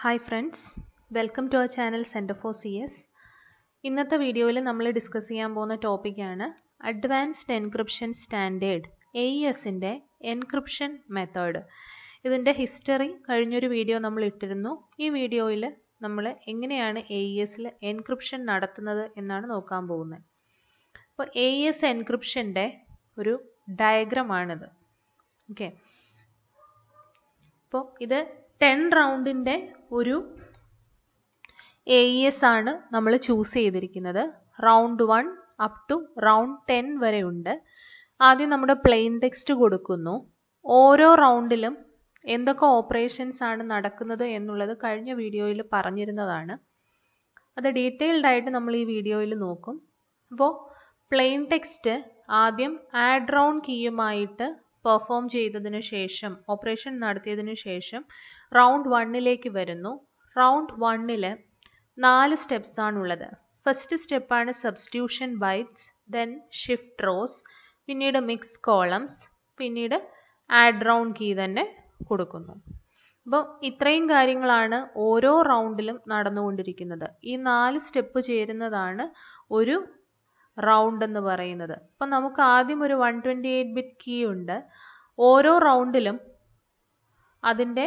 hi friends welcome to our channel centre for C S ഇന്നത്തെ വീഡിയോയിൽ നമ്മൾ discuss ചെയ്യാൻ പോകുന്ന ടോപ്പിക്കാണ് അഡ്വാൻസ്ഡ് എൻക്രിപ്ഷൻ സ്റ്റാൻഡേർഡ് എ എസിൻ്റെ എൻക്രിപ്ഷൻ മെത്തേഡ് ഇതിൻ്റെ ഹിസ്റ്ററി കഴിഞ്ഞൊരു വീഡിയോ നമ്മൾ ഇട്ടിരുന്നു ഈ വീഡിയോയിൽ നമ്മൾ എങ്ങനെയാണ് എ എസിൽ എൻക്രിപ്ഷൻ നടത്തുന്നത് എന്നാണ് നോക്കാൻ പോകുന്നത് അപ്പോൾ എ എസ് എൻക്രിപ്ഷൻ്റെ ഒരു ഡയഗ്രമാണിത് ഓക്കെ അപ്പോൾ ഇത് ടെൻ റൗണ്ടിൻ്റെ ഒരു എ ഇ എസ് ആണ് നമ്മൾ ചൂസ് ചെയ്തിരിക്കുന്നത് round one up to round ten വരെ ഉണ്ട് ആദ്യം നമ്മുടെ പ്ലെയിൻ ടെക്സ്റ്റ് കൊടുക്കുന്നു ഓരോ റൗണ്ടിലും എന്തൊക്കെ ഓപ്പറേഷൻസ് ആണ് നടക്കുന്നത് എന്നുള്ളത് കഴിഞ്ഞ വീഡിയോയിൽ പറഞ്ഞിരുന്നതാണ് അത് ഡീറ്റെയിൽഡായിട്ട് ആയിട്ട് നമ്മൾ ഈ വീഡിയോയിൽ നോക്കും അപ്പോൾ പ്ലെയിൻ ടെക്സ്റ്റ് ആദ്യം ആഡ് റൗണ്ട് കീയുമായിട്ട് പെർഫോം ചെയ്തതിന് ശേഷം ഓപ്പറേഷൻ നടത്തിയതിനു ശേഷം റൗണ്ട് വണ്ണിലേക്ക് വരുന്നു റൗണ്ട് വണ്ണിൽ നാല് സ്റ്റെപ്സ് ആണുള്ളത് ഫസ്റ്റ് സ്റ്റെപ്പാണ് substitution bytes then shift rows പിന്നീട് മിക്സ് കോളംസ് പിന്നീട് ആഡ് റൗണ്ട് കീ തന്നെ കൊടുക്കുന്നു അപ്പോൾ ഇത്രയും കാര്യങ്ങളാണ് ഓരോ റൗണ്ടിലും നടന്നുകൊണ്ടിരിക്കുന്നത് ഈ നാല് സ്റ്റെപ്പ് ചേരുന്നതാണ് ഒരു റൗണ്ട് എന്ന് പറയുന്നത് അപ്പം നമുക്ക് ആദ്യം ഒരു one twenty eight bit key ഉണ്ട് ഓരോ റൗണ്ടിലും അതിൻ്റെ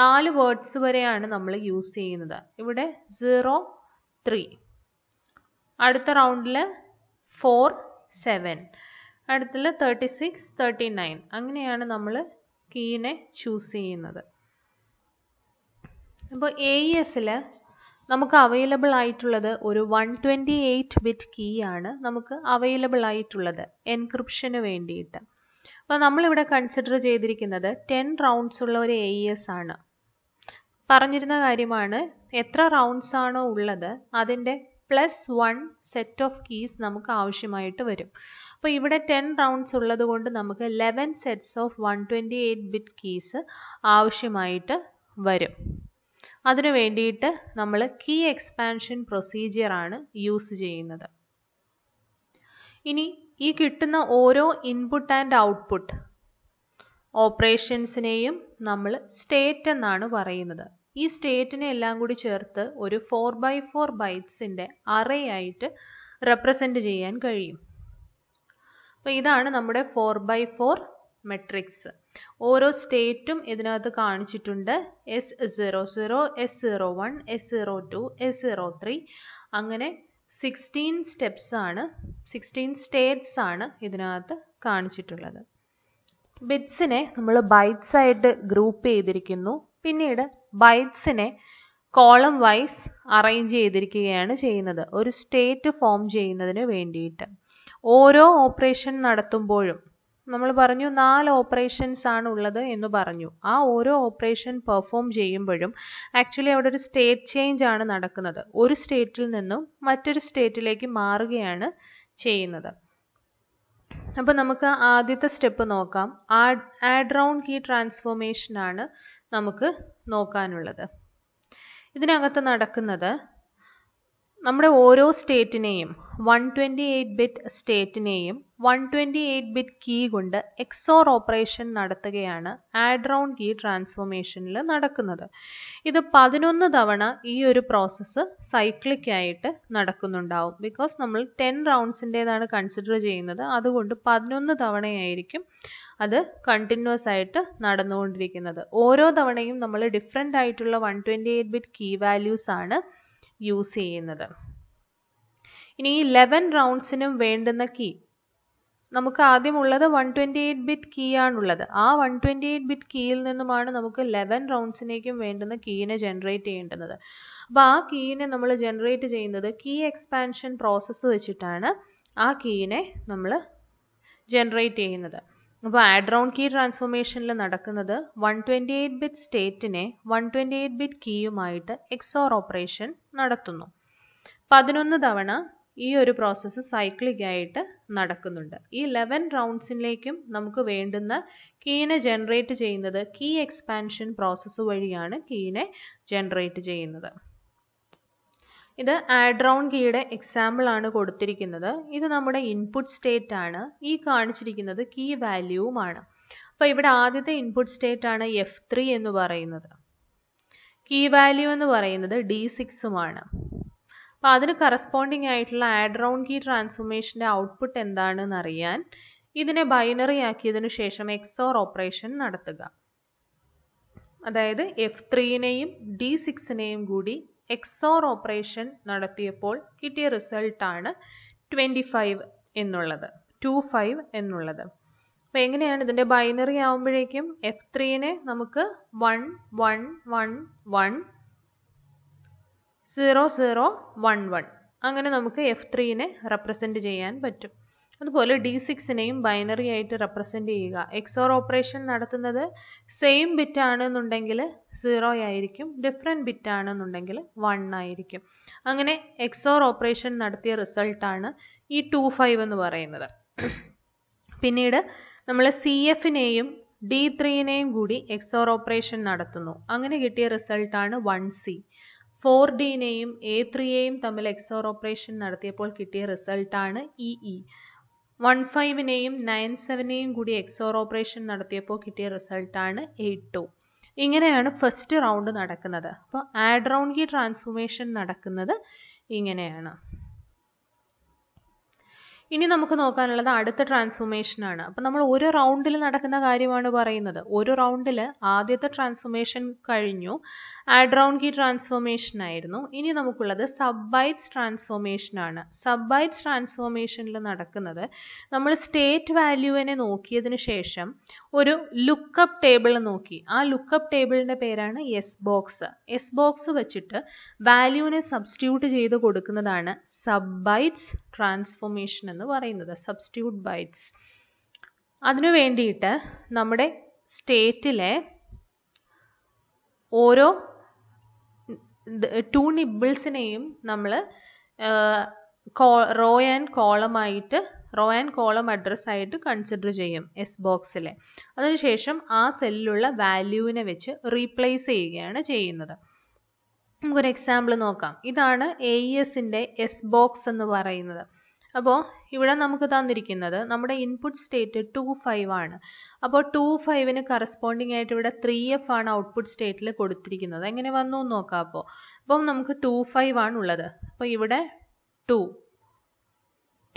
നാല് വേർഡ്സ് വരെയാണ് നമ്മൾ യൂസ് ചെയ്യുന്നത് ഇവിടെ സീറോ ത്രീ അടുത്ത റൗണ്ടിൽ ഫോർ സെവൻ അടുത്തിൽ തേർട്ടി സിക്സ് തേർട്ടി നയൻ അങ്ങനെയാണ് നമ്മൾ കീനെ ചൂസ് ചെയ്യുന്നത് അപ്പോൾ എ ഇ എസിൽ നമുക്ക് അവൈലബിൾ ആയിട്ടുള്ളത് ഒരു one twenty eight bit key ആണ് നമുക്ക് അവൈലബിൾ ആയിട്ടുള്ളത് എൻക്രിപ്ഷന് വേണ്ടിയിട്ട് അപ്പോൾ നമ്മളിവിടെ കൺസിഡർ ചെയ്തിരിക്കുന്നത് ടെൻ റൗണ്ട്സ് ഉള്ള ഒരു എ ഇ എസ് ആണ് പറഞ്ഞിരുന്ന കാര്യമാണ് എത്ര റൗണ്ട്സ് ആണോ ഉള്ളത് അതിൻ്റെ plus one set of keys നമുക്ക് ആവശ്യമായിട്ട് വരും അപ്പോൾ ഇവിടെ ടെൻ റൗണ്ട്സ് ഉള്ളത് കൊണ്ട് നമുക്ക് eleven sets of one twenty eight bit keys ആവശ്യമായിട്ട് വരും അതിനു വേണ്ടിയിട്ട് നമ്മൾ കീ എക്സ്പാൻഷൻ പ്രൊസീജിയറാണ് യൂസ് ചെയ്യുന്നത് ഇനി ഈ കിട്ടുന്ന ഓരോ ഇൻപുട്ട് ആൻഡ് ഔട്ട്പുട്ട് ഓപ്പറേഷൻസിനെയും നമ്മൾ സ്റ്റേറ്റ് എന്നാണ് പറയുന്നത് ഈ സ്റ്റേറ്റിനെ എല്ലാം കൂടി ചേർത്ത് ഒരു ഫോർ ബൈ ഫോർ ബൈറ്റ്സിൻ്റെ അറേ ആയിട്ട് റെപ്രസെൻ്റ് ചെയ്യാൻ കഴിയും അപ്പോൾ ഇതാണ് നമ്മുടെ ഫോർ ബൈ ഫോർ മെട്രിക്സ് ഓരോ സ്റ്റേറ്റും ഇതിനകത്ത് കാണിച്ചിട്ടുണ്ട് S zero zero S zero one S zero two S zero three അങ്ങനെ സിക്സ്റ്റീൻ സ്റ്റെപ്സ് ആണ് സിക്സ്റ്റീൻ സ്റ്റേറ്റ്സ് ആണ് ഇതിനകത്ത് കാണിച്ചിട്ടുള്ളത് ബിറ്റ്സിനെ നമ്മൾ ബൈറ്റ്സ് ആയിട്ട് ഗ്രൂപ്പ് ചെയ്തിരിക്കുന്നു പിന്നീട് ബൈറ്റ്സിനെ കോളം വൈസ് അറേഞ്ച് ചെയ്തിരിക്കുകയാണ് ചെയ്യുന്നത് ഒരു സ്റ്റേറ്റ് ഫോം ചെയ്യുന്നതിന് വേണ്ടിയിട്ട് ഓരോ ഓപ്പറേഷൻ നടത്തുമ്പോഴും നമ്മൾ പറഞ്ഞു നാല് ഓപ്പറേഷൻസ് ആണ് ഉള്ളത് എന്ന് പറഞ്ഞു ആ ഓരോ ഓപ്പറേഷൻ പെർഫോം ചെയ്യുമ്പോഴും ആക്ച്വലി അവിടെ ഒരു സ്റ്റേറ്റ് ചേഞ്ച് ആണ് നടക്കുന്നത് ഒരു സ്റ്റേറ്റിൽ നിന്നും മറ്റൊരു സ്റ്റേറ്റിലേക്ക് മാറുകയാണ് ചെയ്യുന്നത് അപ്പോൾ നമുക്ക് ആദ്യത്തെ സ്റ്റെപ്പ് നോക്കാം ആഡ് റൗണ്ട് കീ ട്രാൻസ്ഫോർമേഷനാണ് നമുക്ക് നോക്കാനുള്ളത് ഇതിനകത്ത് നടക്കുന്നത് നമ്മുടെ ഓരോ സ്റ്റേറ്റിനെയും വൺ ട്വൻറ്റി എയ്റ്റ് ബിറ്റ് സ്റ്റേറ്റിനെയും one twenty eight bit key കൊണ്ട് എക്സോർ ഓപ്പറേഷൻ നടത്തുകയാണ് ആഡ്രോൺ കീ ട്രാൻസ്ഫോർമേഷനിൽ നടക്കുന്നത് ഇത് പതിനൊന്ന് തവണ ഈ ഒരു പ്രോസസ്സ് സൈക്ലിക് ആയിട്ട് നടക്കുന്നുണ്ടാവും ബിക്കോസ് നമ്മൾ ടെൻ റൗണ്ട്സിൻ്റെതാണ് കൺസിഡർ ചെയ്യുന്നത് അതുകൊണ്ട് പതിനൊന്ന് തവണയായിരിക്കും അത് കണ്ടിന്യൂസ് ആയിട്ട് നടന്നുകൊണ്ടിരിക്കുന്നത് ഓരോ തവണയും നമ്മൾ ഡിഫറെൻ്റ് ആയിട്ടുള്ള one twenty eight bit key values ആണ് യൂസ് ചെയ്യുന്നത് ഇനി ഈ ലെവൻ റൗണ്ട്സിനും വേണ്ടുന്ന കീ നമുക്ക് ആദ്യമുള്ളത് one twenty eight bit key ആണുള്ളത് ആ വൺ ട്വൻറ്റി എയ്റ്റ് ബിറ്റ് കീയിൽ നിന്നുമാണ് നമുക്ക് ലെവൻ റൗണ്ട്സിനേക്കും വേണ്ടുന്ന കീനെ ജനറേറ്റ് ചെയ്യേണ്ടുന്നത് അപ്പോൾ ആ കീനെ നമ്മൾ ജനറേറ്റ് ചെയ്യുന്നത് കീ എക്സ്പാൻഷൻ പ്രോസസ്സ് വെച്ചിട്ടാണ് ആ കീനെ നമ്മൾ ജനറേറ്റ് ചെയ്യുന്നത് അപ്പോൾ ആഡ് റൗണ്ട് കീ ട്രാൻസ്ഫോർമേഷനിൽ നടക്കുന്നത് വൺ ട്വൻറ്റി എയ്റ്റ് ബിറ്റ് സ്റ്റേറ്റിനെ വൺ ട്വൻറ്റി എയ്റ്റ് ബിറ്റ് കീയുമായിട്ട് എക്സോർ ഓപ്പറേഷൻ നടത്തുന്നു പതിനൊന്ന് തവണ ഈ ഒരു പ്രോസസ്സ് സൈക്ലിക് ആയിട്ട് നടക്കുന്നുണ്ട് ഈ ലെവൻ റൗണ്ട്സിലേക്കും നമുക്ക് വേണ്ടുന്ന കീനെ ജനറേറ്റ് ചെയ്യുന്നത് കീ എക്സ്പാൻഷൻ പ്രോസസ്സ് വഴിയാണ് കീനെ ജനറേറ്റ് ചെയ്യുന്നത് ഇത് ആഡ് റൗണ്ട് കീയുടെ എക്സാമ്പിൾ ആണ് കൊടുത്തിരിക്കുന്നത് ഇത് നമ്മുടെ ഇൻപുട്ട് സ്റ്റേറ്റ് ആണ് ഈ കാണിച്ചിരിക്കുന്നത് കീ വാല്യൂവുമാണ് അപ്പോൾ ഇവിടെ ആദ്യത്തെ ഇൻപുട്ട് സ്റ്റേറ്റ് ആണ് എഫ് ത്രീ എന്ന് പറയുന്നത് കീ വാല്യൂ എന്ന് പറയുന്നത് ഡി സിക്സുമാണ് അപ്പോൾ അതിന് കറസ്പോണ്ടിങ് ആയിട്ടുള്ള ആഡ് റൗണ്ട് കീ ട്രാൻസ്ഫോർമേഷൻ്റെ ഔട്ട്പുട്ട് എന്താണെന്ന് അറിയാൻ ഇതിനെ ബൈനറി ആക്കിയതിനു ശേഷം എക്സോർ ഓപ്പറേഷൻ നടത്തുക അതായത് എഫ് ത്രീനെയും ഡി സിക്സിനെയും കൂടി എക്സോർ ഓപ്പറേഷൻ നടത്തിയപ്പോൾ കിട്ടിയ റിസൾട്ടാണ് ട്വൻറ്റി ഫൈവ് എന്നുള്ളത് ടു ഫൈവ് എന്നുള്ളത് അപ്പോൾ എങ്ങനെയാണ് ഇതിൻ്റെ ബൈനറി ആകുമ്പോഴേക്കും എഫ് ത്രീനെ നമുക്ക് one one one one zero zero one one അങ്ങനെ നമുക്ക് എഫ് ത്രീനെ റെപ്രസെൻറ്റ് ചെയ്യാൻ പറ്റും അതുപോലെ ഡി സിക്സിനെയും ബൈനറി ആയിട്ട് റെപ്രസെൻ്റ് ചെയ്യുക എക്സോർ ഓപ്പറേഷൻ നടത്തുന്നത് സെയിം ബിറ്റ് ആണെന്നുണ്ടെങ്കിൽ സീറോ ആയിരിക്കും ഡിഫറെൻറ്റ് ബിറ്റ് ആണെന്നുണ്ടെങ്കിൽ വൺ ആയിരിക്കും അങ്ങനെ എക്സോർ ഓപ്പറേഷൻ നടത്തിയ റിസൾട്ടാണ് ഈ ടു ഫൈവ് എന്ന് പറയുന്നത് പിന്നീട് നമ്മൾ സി എഫിനെയും ഡി ത്രീനെയും കൂടി എക്സോർ ഓപ്പറേഷൻ നടത്തുന്നു അങ്ങനെ കിട്ടിയ റിസൾട്ടാണ് വൺ സി ഫോർ ഡിനെയും എ ത്രീയെയും തമ്മിൽ എക്സോർ ഓപ്പറേഷൻ നടത്തിയപ്പോൾ കിട്ടിയ റിസൾട്ടാണ് ഇ ഇ വൺ ഫൈവിനെയും നയൻ സെവനെയും കൂടി എക്സോർ ഓപ്പറേഷൻ നടത്തിയപ്പോൾ കിട്ടിയ റിസൾട്ടാണ് എയ്റ്റ് ടു ഇങ്ങനെയാണ് ഫസ്റ്റ് റൗണ്ട് നടക്കുന്നത് അപ്പോൾ ആഡ് റൗണ്ട് കീ ട്രാൻസ്ഫോർമേഷൻ നടക്കുന്നത് ഇങ്ങനെയാണ് ഇനി നമുക്ക് നോക്കാനുള്ളത് അടുത്ത ട്രാൻസ്ഫോർമേഷൻ ആണ് അപ്പൊ നമ്മൾ ഒരു റൗണ്ടിൽ നടക്കുന്ന കാര്യമാണ് പറയുന്നത് ഒരു റൗണ്ടിൽ ആദ്യത്തെ ട്രാൻസ്ഫോർമേഷൻ കഴിഞ്ഞു ആഡ് റൗണ്ട് കീ ട്രാൻസ്ഫോർമേഷൻ ആയിരുന്നു ഇനി നമുക്കുള്ളത് സബ്ബൈറ്റ്സ് ട്രാൻസ്ഫോർമേഷൻ ആണ് സബ്ബൈറ്റ്സ് ട്രാൻസ്ഫോർമേഷനിൽ നടക്കുന്നത് നമ്മൾ സ്റ്റേറ്റ് വാല്യൂവിനെ നോക്കിയതിന് ശേഷം ഒരു ലുക്കപ്പ് ടേബിൾ നോക്കി ആ ലുക്കപ്പ് ടേബിളിന്റെ പേരാണ് എസ് ബോക്സ് എസ് ബോക്സ് വെച്ചിട്ട് വാല്യൂവിനെ സബ്സ്റ്റിറ്റ്യൂട്ട് ചെയ്ത് കൊടുക്കുന്നതാണ് സബ്ബൈറ്റ്സ് ട്രാൻസ്ഫോർമേഷൻ എന്ന് പറയുന്നത് സബ്സ്റ്റിറ്റ്യൂട്ട് ബൈറ്റ്സ് അതിനു വേണ്ടിയിട്ട് നമ്മുടെ സ്റ്റേറ്റിലെ ഓരോ ടു നിബിൾസിനെയും നമ്മൾ റോ ആൻഡ് കോളം ആയിട്ട് റോ ആൻഡ് കോളം അഡ്രസ് ആയിട്ട് കൺസിഡർ ചെയ്യും എസ് ബോക്സിലെ അതിനുശേഷം ആ സെല്ലിലുള്ള വാല്യൂവിനെ വെച്ച് റീപ്ലേസ് ചെയ്യുകയാണ് ചെയ്യുന്നത് നമുക്കൊരു എക്സാമ്പിൾ നോക്കാം ഇതാണ് എ ഇ എസിൻ്റെ എസ് ബോക്സ് എന്ന് പറയുന്നത് അപ്പോൾ ഇവിടെ നമുക്ക് തന്നിരിക്കുന്നത് നമ്മുടെ ഇൻപുട്ട് സ്റ്റേറ്റ് ടു ഫൈവ് ആണ് അപ്പോൾ ടു ഫൈവിന് കറസ്പോണ്ടിങ് ആയിട്ട് ഇവിടെ ത്രീ എഫ് ആണ് ഔട്ട്പുട്ട് സ്റ്റേറ്റിൽ കൊടുത്തിരിക്കുന്നത് എങ്ങനെ വന്നു എന്ന് നോക്കാം അപ്പോൾ അപ്പം നമുക്ക് ടു ഫൈവ് ആണ് ഉള്ളത് അപ്പോൾ ഇവിടെ ടു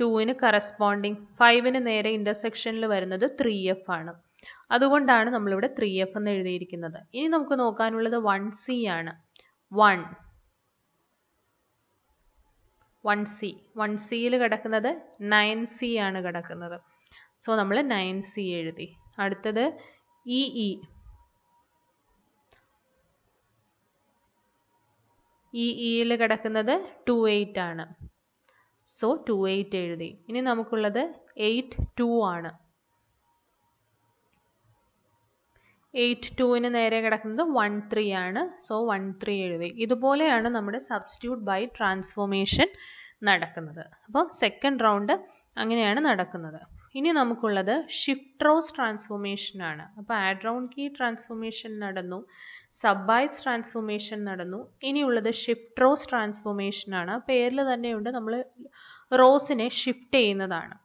ടുവിന് കറസ്പോണ്ടിങ് ഫൈവിന് നേരെ ഇൻ്റർസെക്ഷനിൽ വരുന്നത് ത്രീ എഫ് ആണ് അതുകൊണ്ടാണ് നമ്മളിവിടെ ത്രീ എഫ് എന്ന് എഴുതിയിരിക്കുന്നത് ഇനി നമുക്ക് നോക്കാനുള്ളത് വൺ സി ആണ് വൺ വൺ സി വൺ സിയിൽ കിടക്കുന്നത് നയൻ സി ആണ് കിടക്കുന്നത് സോ നമ്മൾ നയൻ സി എഴുതി അടുത്തത് ഇ ഇ ഇ ഇയിൽ കിടക്കുന്നത് ടു എയ്റ്റ് ആണ് സോ ടു എയ്റ്റ് എഴുതി ഇനി നമുക്കുള്ളത് എയ്റ്റ് ടു ആണ് എയ്റ്റ് ടുവിന് നേരെ കിടക്കുന്നത് വൺ ത്രീ ആണ് സോ വൺ ത്രീ എഴുതി ഇതുപോലെയാണ് നമ്മുടെ സബ്സ്റ്റിറ്റ്യൂട്ട് ബൈ ട്രാൻസ്ഫോർമേഷൻ നടക്കുന്നത് അപ്പോൾ സെക്കൻഡ് റൗണ്ട് അങ്ങനെയാണ് നടക്കുന്നത് ഇനി നമുക്കുള്ളത് ഷിഫ്റ്റ് റോസ് ട്രാൻസ്ഫോർമേഷൻ ആണ് അപ്പോൾ ആഡ് റൗണ്ട് കീ ട്രാൻസ്ഫോർമേഷൻ നടന്നു സബ്ബൈസ് ട്രാൻസ്ഫോർമേഷൻ നടന്നു ഇനിയുള്ളത് ഷിഫ്റ്റ് റോസ് ട്രാൻസ്ഫോർമേഷൻ ആണ് പേരിൽ തന്നെയുണ്ട് നമ്മൾ റോസിനെ ഷിഫ്റ്റ് ചെയ്യുന്നതാണ്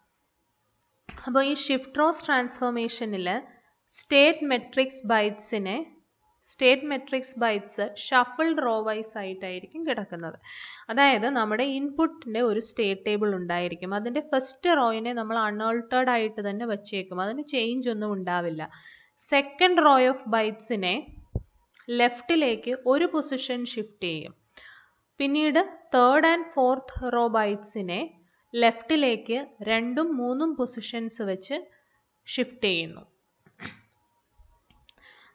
അപ്പോൾ ഈ ഷിഫ്റ്റ് റോസ് ട്രാൻസ്ഫോർമേഷനിൽ സ്റ്റേറ്റ് മെട്രിക്സ് ബൈറ്റ്സിനെ state matrix bytes shuffled row wise ആയിട്ടായിരിക്കും കിടക്കുന്നത് അതായത് നമ്മുടെ ഇൻപുട്ടിൻ്റെ ഒരു സ്റ്റേറ്റ് ടേബിൾ ഉണ്ടായിരിക്കും അതിൻ്റെ ഫസ്റ്റ് റോയിനെ നമ്മൾ അൺഓൾട്ടേഡ് ആയിട്ട് തന്നെ വച്ചേക്കും അതിന് ചേഞ്ച് ഒന്നും ഉണ്ടാവില്ല സെക്കൻഡ് റോ ഓഫ് ബൈറ്റ്സിനെ ലെഫ്റ്റിലേക്ക് ഒരു പൊസിഷൻ ഷിഫ്റ്റ് ചെയ്യും പിന്നീട് തേർഡ് ആൻഡ് ഫോർത്ത് റോ ബൈറ്റ്സിനെ ലെഫ്റ്റിലേക്ക് രണ്ടും മൂന്നും പൊസിഷൻസ് വെച്ച് ഷിഫ്റ്റ് ചെയ്യുന്നു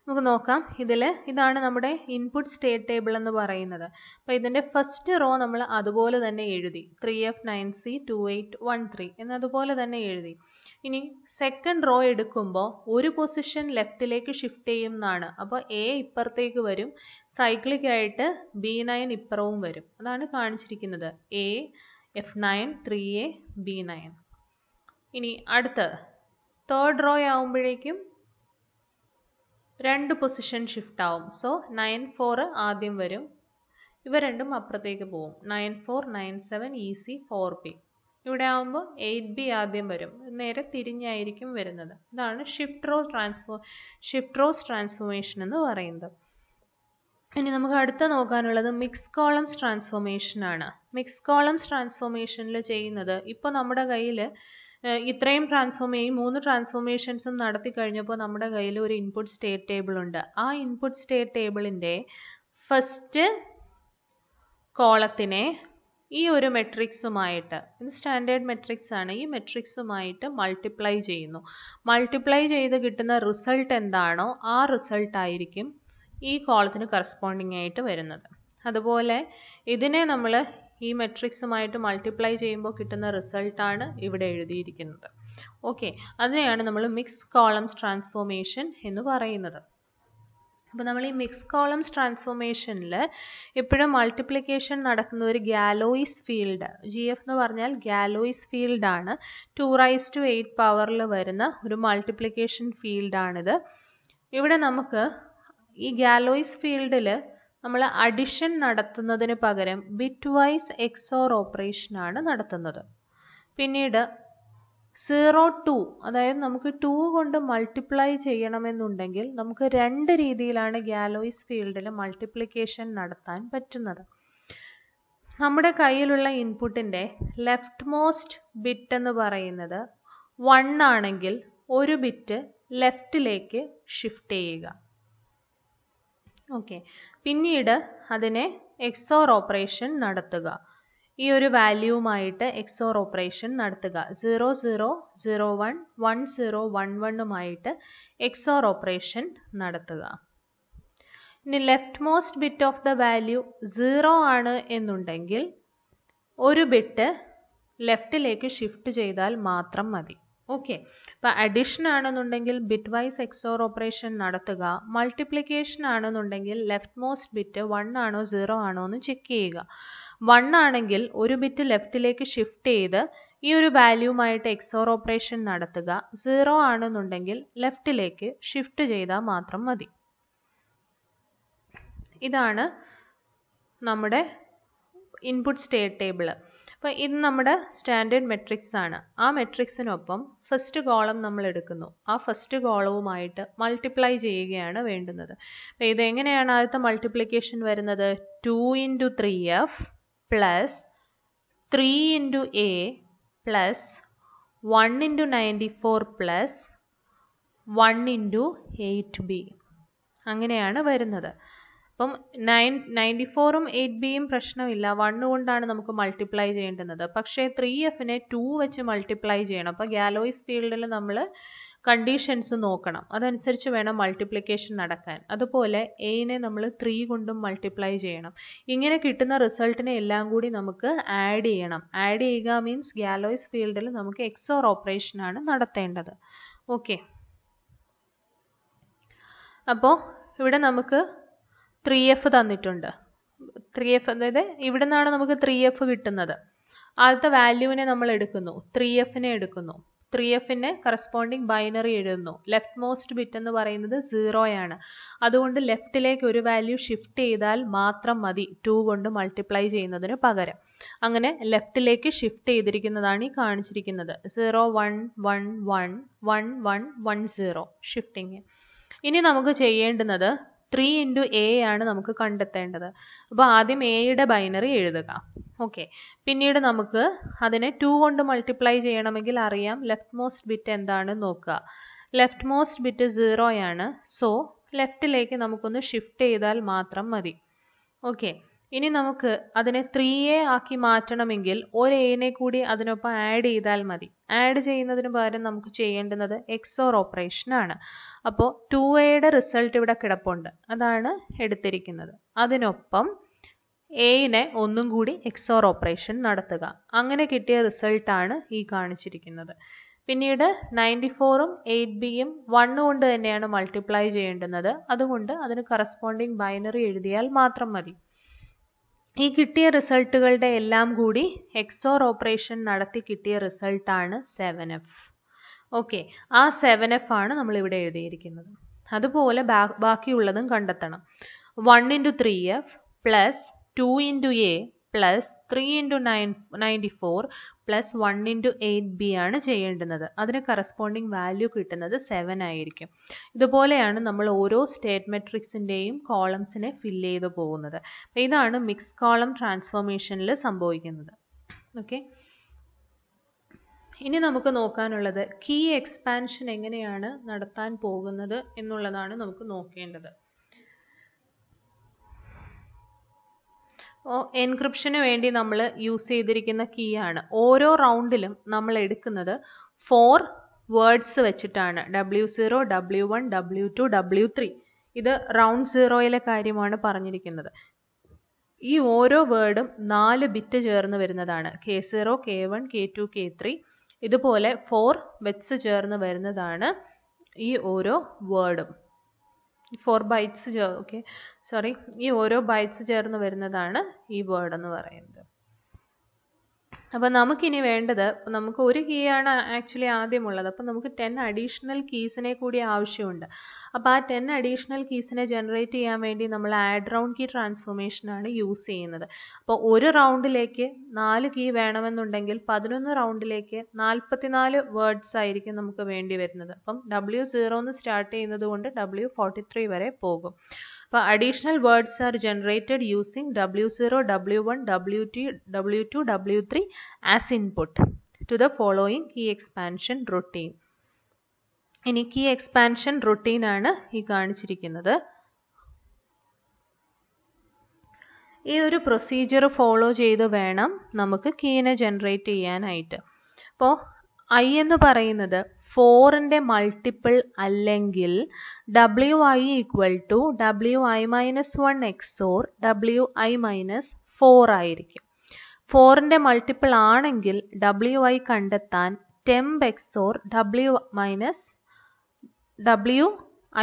നമുക്ക് നോക്കാം ഇതിൽ ഇതാണ് നമ്മുടെ ഇൻപുട്ട് സ്റ്റേറ്റ് ടേബിൾ എന്ന് പറയുന്നത് അപ്പോൾ ഇതിൻ്റെ ഫസ്റ്റ് റോ നമ്മൾ അതുപോലെ തന്നെ എഴുതി three F nine C two eight one three എന്നതുപോലെ തന്നെ എഴുതി ഇനി സെക്കൻഡ് റോ എടുക്കുമ്പോൾ ഒരു പൊസിഷൻ ലെഫ്റ്റിലേക്ക് ഷിഫ്റ്റ് എന്നാണ് അപ്പോൾ എ ഇപ്പുറത്തേക്ക് വരും സൈക്ലിക്കായിട്ട് ബി നയൻ ഇപ്പുറവും വരും അതാണ് കാണിച്ചിരിക്കുന്നത് A F nine three A B nine ഇനി അടുത്ത തേർഡ് റോ ആവുമ്പോഴേക്കും രണ്ട് പൊസിഷൻ ഷിഫ്റ്റ് ആവും സോ നയൻ ഫോർ ആദ്യം വരും ഇവ രണ്ടും അപ്പുറത്തേക്ക് പോവും nine four nine seven E C four B ഇവിടെ ആവുമ്പോൾ എയ്റ്റ് ബി ആദ്യം വരും നേരെ തിരിഞ്ഞായിരിക്കും വരുന്നത് ഇതാണ് ഷിഫ്റ്റ് റോ ട്രാൻസ്ഫോ ഷിഫ്റ്റ് റോസ് ട്രാൻസ്ഫോർമേഷൻ എന്ന് പറയുന്നത് ഇനി നമുക്ക് അടുത്ത നോക്കാനുള്ളത് മിക്സ് കോളംസ് ട്രാൻസ്ഫോർമേഷൻ ആണ് മിക്സ് കോളംസ് ട്രാൻസ്ഫോർമേഷനിൽ ചെയ്യുന്നത് ഇപ്പോൾ നമ്മുടെ കയ്യിൽ ഇത്രയും ട്രാൻസ്ഫോം ചെയ്യും മൂന്ന് ട്രാൻസ്ഫോർമേഷൻസും നടത്തി കഴിഞ്ഞപ്പോൾ നമ്മുടെ കയ്യിൽ ഒരു ഇൻപുട്ട് സ്റ്റേറ്റ് ടേബിൾ ഉണ്ട് ആ ഇൻപുട്ട് സ്റ്റേറ്റ് ടേബിളിൻ്റെ ഫസ്റ്റ് കോളത്തിനെ ഈ ഒരു മെട്രിക്സുമായിട്ട് ഇത് സ്റ്റാൻഡേർഡ് മെട്രിക്സ് ആണ് ഈ മെട്രിക്സുമായിട്ട് മൾട്ടിപ്ലൈ ചെയ്യുന്നു മൾട്ടിപ്ലൈ ചെയ്ത് കിട്ടുന്ന റിസൾട്ട് എന്താണോ ആ റിസൾട്ട് ആയിരിക്കും ഈ കോളത്തിന് കറസ്പോണ്ടിങ് ആയിട്ട് വരുന്നത് അതുപോലെ ഇതിനെ നമ്മൾ ഈ മെട്രിക്സുമായിട്ട് മൾട്ടിപ്ലൈ ചെയ്യുമ്പോൾ കിട്ടുന്ന റിസൾട്ടാണ് ഇവിടെ എഴുതിയിരിക്കുന്നത് ഓക്കെ അതിനെയാണ് നമ്മൾ മിക്സ് കോളംസ് ട്രാൻസ്ഫോർമേഷൻ എന്ന് പറയുന്നത് അപ്പോൾ നമ്മൾ ഈ മിക്സ് കോളംസ് ട്രാൻസ്ഫോർമേഷനിൽ എപ്പോഴും മൾട്ടിപ്ലിക്കേഷൻ നടക്കുന്ന ഒരു ഗാലോയിസ് ഫീൽഡ് ജി എഫ് എന്ന് പറഞ്ഞാൽ ഗാലോയിസ് ഫീൽഡാണ് ടു റൈസ് ടു എയ്റ്റ് പവറിൽ വരുന്ന ഒരു മൾട്ടിപ്ലിക്കേഷൻ ഫീൽഡാണിത് ഇവിടെ നമുക്ക് ഈ ഗാലോയിസ് ഫീൽഡിൽ നമ്മൾ അഡിഷൻ നടത്തുന്നതിന് പകരം ബിറ്റ് വൈസ് എക്സോർ ഓപ്പറേഷൻ ആണ് നടത്തുന്നത് പിന്നീട് സീറോ ടു അതായത് നമുക്ക് ടു കൊണ്ട് മൾട്ടിപ്ലൈ ചെയ്യണമെന്നുണ്ടെങ്കിൽ നമുക്ക് രണ്ട് രീതിയിലാണ് ഗാലോയിസ് ഫീൽഡിൽ മൾട്ടിപ്ലിക്കേഷൻ നടത്താൻ പറ്റുന്നത് നമ്മുടെ കയ്യിലുള്ള ഇൻപുട്ടിൻ്റെ ലെഫ്റ്റ് മോസ്റ്റ് ബിറ്റ് എന്ന് പറയുന്നത് വൺ ആണെങ്കിൽ ഒരു ബിറ്റ് ലെഫ്റ്റിലേക്ക് ഷിഫ്റ്റ് ചെയ്യുക ഓക്കെ പിന്നീട് അതിനെ എക്സോർ ഓപ്പറേഷൻ നടത്തുക ഈ ഒരു വാല്യൂവുമായിട്ട് എക്സോർ ഓപ്പറേഷൻ നടത്തുക zero zero zero one one zero one വണ്ണുമായിട്ട് എക്സോർ ഓപ്പറേഷൻ നടത്തുക ഇനി left most bit of the value zero ആണ് എന്നുണ്ടെങ്കിൽ ഒരു ബിറ്റ് ലെഫ്റ്റിലേക്ക് ഷിഫ്റ്റ് ചെയ്താൽ മാത്രം മതി ഓക്കെ ഇപ്പം അഡിഷൻ ആണെന്നുണ്ടെങ്കിൽ ബിറ്റ് വൈസ് എക്സോർ ഓപ്പറേഷൻ നടത്തുക മൾട്ടിപ്ലിക്കേഷൻ ആണെന്നുണ്ടെങ്കിൽ ലെഫ്റ്റ് മോസ്റ്റ് ബിറ്റ് വൺ ആണോ സീറോ ആണോ എന്ന് ചെക്ക് ചെയ്യുക വൺ ആണെങ്കിൽ ഒരു ബിറ്റ് ലെഫ്റ്റിലേക്ക് ഷിഫ്റ്റ് ചെയ്ത് ഈ ഒരു വാല്യൂമായിട്ട് എക്സോർ ഓപ്പറേഷൻ നടത്തുക സീറോ ആണെന്നുണ്ടെങ്കിൽ ലെഫ്റ്റിലേക്ക് ഷിഫ്റ്റ് ചെയ്താൽ മാത്രം മതി ഇതാണ് നമ്മുടെ ഇൻപുട്ട് സ്റ്റേറ്റ് ടേബിള് അപ്പം ഇത് നമ്മുടെ സ്റ്റാൻഡേർഡ് മെട്രിക്സ് ആണ് ആ മെട്രിക്സിനൊപ്പം ഫസ്റ്റ് കോളം നമ്മൾ എടുക്കുന്നു ആ ഫസ്റ്റ് കോളവുമായിട്ട് മൾട്ടിപ്ലൈ ചെയ്യുകയാണ് വേണ്ടുന്നത് അപ്പം ഇത് എങ്ങനെയാണ് ആദ്യത്തെ മൾട്ടിപ്ലിക്കേഷൻ വരുന്നത് two into three F plus three into A plus one into ninety four plus one into eight B അങ്ങനെയാണ് വരുന്നത് അപ്പം നയൻ നയൻറ്റി ഫോറും എയ്റ്റ് ബിയും പ്രശ്നമില്ല വണ്ണ് കൊണ്ടാണ് നമുക്ക് മൾട്ടിപ്ലൈ ചെയ്യേണ്ടുന്നത് പക്ഷേ ത്രീ എഫിനെ ടു വെച്ച് മൾട്ടിപ്ലൈ ചെയ്യണം അപ്പോൾ ഗാലോയിസ് ഫീൽഡിൽ നമ്മൾ കണ്ടീഷൻസ് നോക്കണം അതനുസരിച്ച് വേണം മൾട്ടിപ്ലിക്കേഷൻ നടക്കാൻ അതുപോലെ എയിനെ നമ്മൾ ത്രീ കൊണ്ടും മൾട്ടിപ്ലൈ ചെയ്യണം ഇങ്ങനെ കിട്ടുന്ന റിസൾട്ടിനെ എല്ലാം കൂടി നമുക്ക് ആഡ് ചെയ്യണം ആഡ് ചെയ്യുക മീൻസ് ഗാലോയിസ് ഫീൽഡിൽ നമുക്ക് എക്സോർ ഓപ്പറേഷനാണ് നടത്തേണ്ടത് ഓക്കെ അപ്പോൾ ഇവിടെ നമുക്ക് ത്രീ എഫ് തന്നിട്ടുണ്ട് ത്രീ എഫ് അതായത് ഇവിടെ നിന്നാണ് നമുക്ക് ത്രീ എഫ് കിട്ടുന്നത് ആദ്യത്തെ വാല്യൂവിനെ നമ്മൾ എടുക്കുന്നു ത്രീ എഫിനെ എടുക്കുന്നു ത്രീ എഫിന് കറസ്പോണ്ടിങ് ബൈനറി എഴുതുന്നു ലെഫ്റ്റ് മോസ്റ്റ് ബിറ്റ് എന്ന് പറയുന്നത് സീറോയാണ് അതുകൊണ്ട് ലെഫ്റ്റിലേക്ക് ഒരു വാല്യൂ ഷിഫ്റ്റ് ചെയ്താൽ മാത്രം മതി ടു കൊണ്ട് മൾട്ടിപ്ലൈ ചെയ്യുന്നതിന് പകരം അങ്ങനെ ലെഫ്റ്റിലേക്ക് ഷിഫ്റ്റ് ചെയ്തിരിക്കുന്നതാണ് ഈ കാണിച്ചിരിക്കുന്നത് zero one one one one one one zero shifting ഇനി നമുക്ക് ചെയ്യേണ്ടുന്നത് ത്രീ ഇൻറ്റു എ ആണ് നമുക്ക് കണ്ടെത്തേണ്ടത് അപ്പോൾ ആദ്യം എയുടെ ബൈനറി എഴുതുക ഓക്കെ പിന്നീട് നമുക്ക് അതിനെ ടു കൊണ്ട് മൾട്ടിപ്ലൈ ചെയ്യണമെങ്കിൽ അറിയാം ലെഫ്റ്റ് മോസ്റ്റ് ബിറ്റ് എന്താണ് നോക്കുക ലെഫ്റ്റ് മോസ്റ്റ് ബിറ്റ് സീറോയാണ് സോ ലെഫ്റ്റിലേക്ക് നമുക്കൊന്ന് ഷിഫ്റ്റ് ചെയ്താൽ മാത്രം മതി ഓക്കെ ഇനി നമുക്ക് അതിനെ ത്രീ എ ആക്കി മാറ്റണമെങ്കിൽ ഒരു എനെ കൂടി അതിനൊപ്പം ആഡ് ചെയ്താൽ മതി ആഡ് ചെയ്യുന്നതിന് പകരം നമുക്ക് ചെയ്യേണ്ടുന്നത് എക്സോർ ഓപ്പറേഷൻ ആണ് അപ്പോൾ ടു എയുടെ റിസൾട്ട് ഇവിടെ കിടപ്പുണ്ട് അതാണ് എടുത്തിരിക്കുന്നത് അതിനൊപ്പം എയിനെ ഒന്നും കൂടി എക്സോർ ഓപ്പറേഷൻ നടത്തുക അങ്ങനെ കിട്ടിയ റിസൾട്ടാണ് ഈ കാണിച്ചിരിക്കുന്നത് പിന്നീട് നയൻറ്റി ഫോറും എയ്റ്റ് ബിയും വണ്ണ് കൊണ്ട് തന്നെയാണ് മൾട്ടിപ്ലൈ ചെയ്യേണ്ടുന്നത് അതുകൊണ്ട് അതിന് കറസ്പോണ്ടിങ് ബൈനറി എഴുതിയാൽ മാത്രം മതി ഈ കിട്ടിയ റിസൾട്ടുകളുടെ എല്ലാം കൂടി എക്സോർ ഓപ്പറേഷൻ നടത്തി കിട്ടിയ റിസൾട്ടാണ് സെവൻ എഫ് ഓക്കെ ആ സെവൻ എഫ് ആണ് നമ്മൾ ഇവിടെ എഴുതിയിരിക്കുന്നത് അതുപോലെ ബാക്കിയുള്ളതും കണ്ടെത്തണം one into three F plus two into A plus three into nine ninety four plus one into eight B ആണ് ചെയ്യേണ്ടുന്നത് അതിന് കറസ്പോണ്ടിങ് വാല്യൂ കിട്ടുന്നത് സെവൻ ആയിരിക്കും ഇതുപോലെയാണ് നമ്മൾ ഓരോ സ്റ്റേറ്റ് മെട്രിക്സിൻ്റെയും കോളംസിനെ ഫില്ല് ചെയ്ത് പോകുന്നത് അപ്പം ഇതാണ് മിക്സ് കോളം ട്രാൻസ്ഫോർമേഷനിൽ സംഭവിക്കുന്നത് ഓക്കെ ഇനി നമുക്ക് നോക്കാനുള്ളത് കീ എക്സ്പാൻഷൻ എങ്ങനെയാണ് നടത്താൻ പോകുന്നത് എന്നുള്ളതാണ് നമുക്ക് നോക്കേണ്ടത് എൻക്രിപ്ഷന് വേണ്ടി നമ്മൾ യൂസ് ചെയ്തിരിക്കുന്ന കീ ആണ് ഓരോ റൗണ്ടിലും നമ്മൾ എടുക്കുന്നത് ഫോർ വേർഡ്സ് വെച്ചിട്ടാണ് W zero W one W two W three ഇത് റൗണ്ട് സീറോയിലെ കാര്യമാണ് പറഞ്ഞിരിക്കുന്നത് ഈ ഓരോ വേർഡും നാല് ബിറ്റ് ചേർന്ന് വരുന്നതാണ് K zero K one K two K three ഇതുപോലെ ഫോർ ബെറ്റ്സ് ചേർന്ന് വരുന്നതാണ് ഈ ഓരോ വേർഡും ഫോർ ബൈറ്റ്സ് ഓക്കെ സോറി ഈ ഓരോ ബൈറ്റ്സ് ചേർന്ന് വരുന്നതാണ് ഈ വേർഡ് എന്ന് പറയുന്നത് അപ്പോൾ നമുക്കിനി വേണ്ടത് നമുക്ക് ഒരു കീ ആണ് ആക്ച്വലി ആദ്യമുള്ളത് അപ്പോൾ നമുക്ക് ടെൻ അഡീഷണൽ കീസിനെ കൂടി ആവശ്യമുണ്ട് അപ്പോൾ ആ ടെൻ അഡീഷണൽ കീസിനെ ജനറേറ്റ് ചെയ്യാൻ വേണ്ടി നമ്മൾ ആഡ് റൗണ്ട് കീ ട്രാൻസ്ഫോർമേഷനാണ് യൂസ് ചെയ്യുന്നത് അപ്പോൾ ഒരു റൗണ്ടിലേക്ക് നാല് കീ വേണമെന്നുണ്ടെങ്കിൽ പതിനൊന്ന് റൗണ്ടിലേക്ക് നാൽപ്പത്തിനാല് വേർഡ്സ് ആയിരിക്കും നമുക്ക് വേണ്ടി വരുന്നത് അപ്പം ഡബ്ല്യു സീറോ എന്ന് സ്റ്റാർട്ട് ചെയ്യുന്നത് കൊണ്ട് ഡബ്ല്യു ഫോർട്ടി ത്രീ വരെ പോകും അപ്പോൾ additional words are generated using W zero W one W T W two W three as input to the following key expansion routine ഇനി കീ എക്സ്പാൻഷൻ റൊട്ടീൻ ആണ് ഈ കാണിച്ചിരിക്കുന്നത് ഈ ഒരു പ്രൊസീജിയർ ഫോളോ ചെയ്ത് വേണം നമുക്ക് കീനെ ജനറേറ്റ് ചെയ്യാനായിട്ട് അപ്പോൾ ഐ എന്ന് പറയുന്നത് ഫോറിൻ്റെ മൾട്ടിപ്പിൾ അല്ലെങ്കിൽ W I equal to W I minus one XOR W I minus four ആയിരിക്കും ഫോറിൻ്റെ മൾട്ടിപ്പിൾ ആണെങ്കിൽ ഡബ്ല്യു ഐ കണ്ടെത്താൻ temp XOR W minus W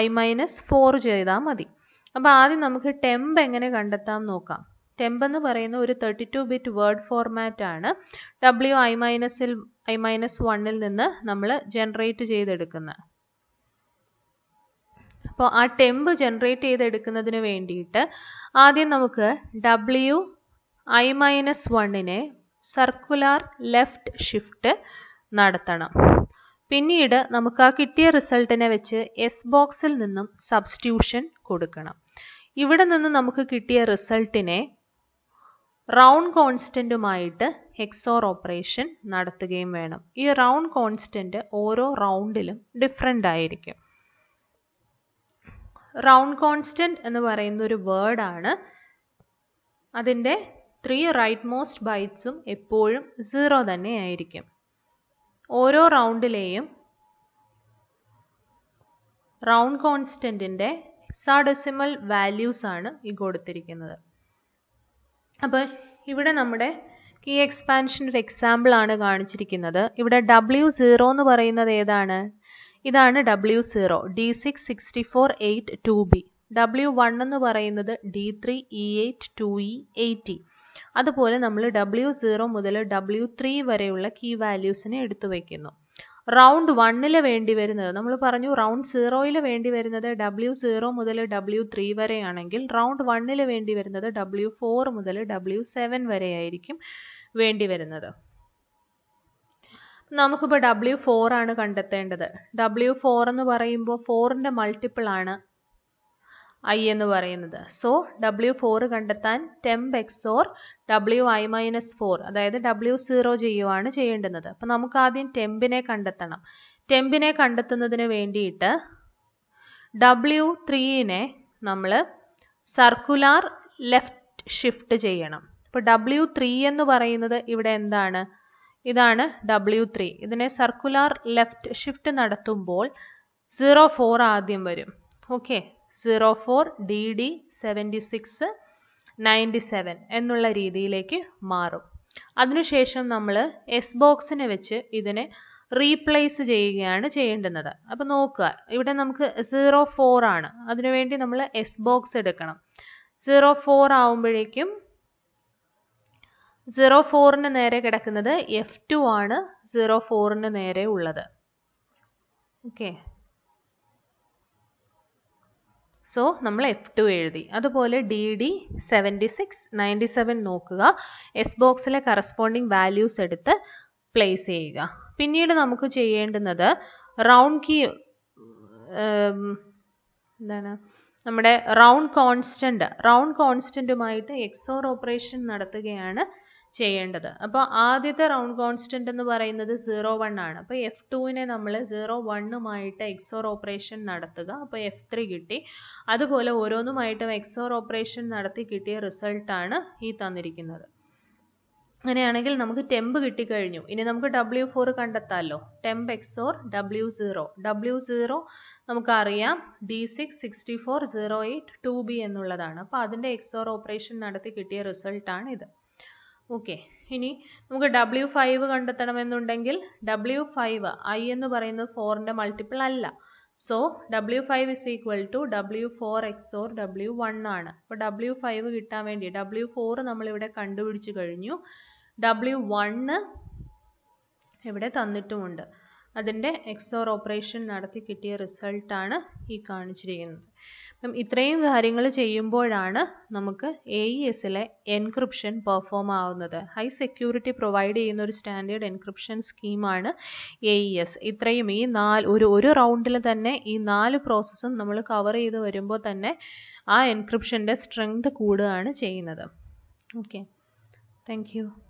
I minus four ചെയ്താൽ മതി അപ്പോൾ ആദ്യം നമുക്ക് ടെംപ് എങ്ങനെ കണ്ടെത്താം നോക്കാം ടെംപ് എന്ന് പറയുന്ന ഒരു thirty two bit word format ആണ് ഡബ്ല്യു ഐ മൈനസിൽ ഐ മൈനസ് വണ്ണിൽ നിന്ന് നമ്മൾ ജനറേറ്റ് ചെയ്തെടുക്കുന്നത് അപ്പോൾ ആ ടെമ്പ് ജനറേറ്റ് ചെയ്തെടുക്കുന്നതിന് വേണ്ടിയിട്ട് ആദ്യം നമുക്ക് ഡബ്ല്യു ഐ മൈനസ് വണ്ണിനെ സർക്കുലാർ ലെഫ്റ്റ് ഷിഫ്റ്റ് നടത്തണം പിന്നീട് നമുക്ക് ആ കിട്ടിയ റിസൾട്ടിനെ വെച്ച് എസ് ബോക്സിൽ നിന്നും സബ്സ്റ്റിറ്റ്യൂഷൻ കൊടുക്കണം ഇവിടെ നിന്ന് നമുക്ക് കിട്ടിയ റിസൾട്ടിനെ റൗണ്ട് കോൺസ്റ്റൻറ്റുമായിട്ട് എക്സോർ ഓപ്പറേഷൻ നടത്തുകയും വേണം ഈ റൗണ്ട് കോൺസ്റ്റൻറ്റ് ഓരോ റൗണ്ടിലും ഡിഫറെൻ്റ് ആയിരിക്കും റൗണ്ട് കോൺസ്റ്റൻറ്റ് എന്ന് പറയുന്ന ഒരു വേർഡാണ് അതിൻ്റെ ത്രീ റൈറ്റ് മോസ്റ്റ് ബൈറ്റ്സും എപ്പോഴും സീറോ തന്നെ ആയിരിക്കും ഓരോ റൗണ്ടിലെയും റൗണ്ട് കോൺസ്റ്റൻറ്റിൻ്റെ ഹെക്സാഡെസിമൽ വാല്യൂസ് ആണ് ഈ കൊടുത്തിരിക്കുന്നത് അപ്പോൾ ഇവിടെ നമ്മുടെ കീ എക്സ്പാൻഷൻ ഒരു എക്സാമ്പിൾ ആണ് കാണിച്ചിരിക്കുന്നത് ഇവിടെ ഡബ്ല്യു സീറോ എന്ന് പറയുന്നത് ഏതാണ് ഇതാണ് W zero D six sixty four eight two B W one എന്ന് പറയുന്നത് D three E eight two E eighty അതുപോലെ നമ്മൾ ഡബ്ല്യു സീറോ മുതൽ ഡബ്ല്യു ത്രീ വരെയുള്ള കീ വാല്യൂസിനെ എടുത്തു വയ്ക്കുന്നു റൗണ്ട് വണ്ണിൽ വേണ്ടി വരുന്നത് നമ്മൾ പറഞ്ഞു റൗണ്ട് സീറോയിൽ വേണ്ടി വരുന്നത് ഡബ്ല്യു സീറോ മുതൽ ഡബ്ല്യു ത്രീ വരെയാണെങ്കിൽ റൗണ്ട് വണ്ണിൽ വേണ്ടി വരുന്നത് ഡബ്ല്യു ഫോർ മുതൽ ഡബ്ല്യു സെവൻ വരെയായിരിക്കും വേണ്ടി വരുന്നത് നമുക്കിപ്പോൾ ഡബ്ല്യു ഫോർ ആണ് കണ്ടെത്തേണ്ടത് ഡബ്ല്യു ഫോർ എന്ന് പറയുമ്പോൾ ഫോറിൻ്റെ മൾട്ടിപ്പിൾ ആണ് ഐ എന്ന് പറയുന്നത് സോ ഡബ്ല്യു ഫോർ കണ്ടെത്താൻ temp XOR W I minus four അതായത് ഡബ്ല്യു സീറോ ചെയ്യുവാണ് ചെയ്യേണ്ടുന്നത് അപ്പം നമുക്ക് ആദ്യം ടെമ്പിനെ കണ്ടെത്തണം ടെമ്പിനെ കണ്ടെത്തുന്നതിന് വേണ്ടിയിട്ട് ഡബ്ല്യു ത്രീനെ നമ്മൾ സർക്കുലാർ ലെഫ്റ്റ് ഷിഫ്റ്റ് ചെയ്യണം അപ്പോൾ ഡബ്ല്യു ത്രീ എന്ന് പറയുന്നത് ഇവിടെ എന്താണ് ഇതാണ് ഡബ്ല്യു ത്രീ ഇതിനെ സർക്കുലാർ ലെഫ്റ്റ് ഷിഫ്റ്റ് നടത്തുമ്പോൾ സീറോ ഫോർ ആദ്യം വരും okay zero four D D seventy six ninety seven എന്നുള്ള രീതിയിലേക്ക് മാറും അതിനുശേഷം നമ്മൾ എസ് ബോക്സിനെ വെച്ച് ഇതിനെ റീപ്ലേസ് ചെയ്യുകയാണ് ചെയ്യേണ്ടുന്നത് അപ്പോൾ നോക്കുക ഇവിടെ നമുക്ക് സീറോ ഫോർ ആണ് അതിനുവേണ്ടി നമ്മൾ എസ് ബോക്സ് എടുക്കണം സീറോ ഫോർ ആവുമ്പോഴേക്കും സീറോ ഫോറിന് നേരെ കിടക്കുന്നത് എഫ് ടു ആണ് സീറോ ഫോറിന് നേരെ ഉള്ളത് ഓക്കെ സോ നമ്മൾ എഫ് ടു എഴുതി അതുപോലെ D D seventy six ninety seven നോക്കുക എസ് ബോക്സിലെ കറസ്പോണ്ടിങ് വാല്യൂസ് എടുത്ത് പ്ലേസ് ചെയ്യുക പിന്നീട് നമുക്ക് ചെയ്യേണ്ടുന്നത് റൗണ്ട് കീ എന്താണ് നമ്മുടെ റൗണ്ട് കോൺസ്റ്റൻറ്റ് റൗണ്ട് കോൺസ്റ്റൻറ്റുമായിട്ട് എക്സോർ ഓപ്പറേഷൻ നടത്തുകയാണ് ചെയ്യേണ്ടത് അപ്പോൾ ആദ്യത്തെ റൗണ്ട് കോൺസ്റ്റന്റ് എന്ന് പറയുന്നത് സീറോ വൺ ആണ് അപ്പോൾ എഫ് ടുവിനെ നമ്മൾ സീറോ വണ്ണുമായിട്ട് എക്സോർ ഓപ്പറേഷൻ നടത്തുക അപ്പോൾ എഫ് ത്രീ കിട്ടി അതുപോലെ ഓരോന്നുമായിട്ടും എക്സോർ ഓപ്പറേഷൻ നടത്തി കിട്ടിയ റിസൾട്ടാണ് ഈ തന്നിരിക്കുന്നത് അങ്ങനെയാണെങ്കിൽ നമുക്ക് ടെമ്പ് കിട്ടിക്കഴിഞ്ഞു ഇനി നമുക്ക് ഡബ്ല്യു ഫോർ കണ്ടെത്താമല്ലോ temp XOR W zero W zero നമുക്കറിയാം D six sixty four zero eight two B എന്നുള്ളതാണ് അപ്പോൾ അതിൻ്റെ എക്സോർ ഓപ്പറേഷൻ നടത്തി കിട്ടിയ റിസൾട്ടാണ് ഇത് ഓക്കെ ഇനി നമുക്ക് ഡബ്ല്യു ഫൈവ് കണ്ടെത്തണമെന്നുണ്ടെങ്കിൽ ഡബ്ല്യു ഫൈവ് ഐ എന്ന് പറയുന്നത് ഫോറിൻ്റെ മൾട്ടിപ്പിൾ അല്ല so W five is equal to W four XOR W one ആണ് അപ്പോൾ ഡബ്ല്യു ഫൈവ് കിട്ടാൻ വേണ്ടി ഡബ്ല്യു ഫോർ നമ്മളിവിടെ കണ്ടുപിടിച്ചു കഴിഞ്ഞു ഡബ്ല്യു വണ്ണ് ഇവിടെ തന്നിട്ടുമുണ്ട് അതിൻ്റെ എക്സോർ ഓപ്പറേഷൻ നടത്തി കിട്ടിയ റിസൾട്ടാണ് ഈ കാണിച്ചിരിക്കുന്നത് ഇത്രയും കാര്യങ്ങൾ ചെയ്യുമ്പോഴാണ് നമുക്ക് എ ഇ എസിലെ എൻക്രിപ്ഷൻ പെർഫോം ആവുന്നത് ഹൈ സെക്യൂരിറ്റി പ്രൊവൈഡ് ചെയ്യുന്ന ഒരു സ്റ്റാൻഡേർഡ് എൻക്രിപ്ഷൻ സ്കീമാണ് എ ഇ എസ് ഇത്രയും ഈ നാല് ഒരു ഒരു റൗണ്ടിൽ തന്നെ ഈ നാല് പ്രോസസ്സും നമ്മൾ കവർ ചെയ്ത് വരുമ്പോൾ തന്നെ ആ എൻക്രിപ്ഷൻ്റെ സ്ട്രെങ്ത് കൂടുകയാണ് ചെയ്യുന്നത് ഓക്കെ താങ്ക്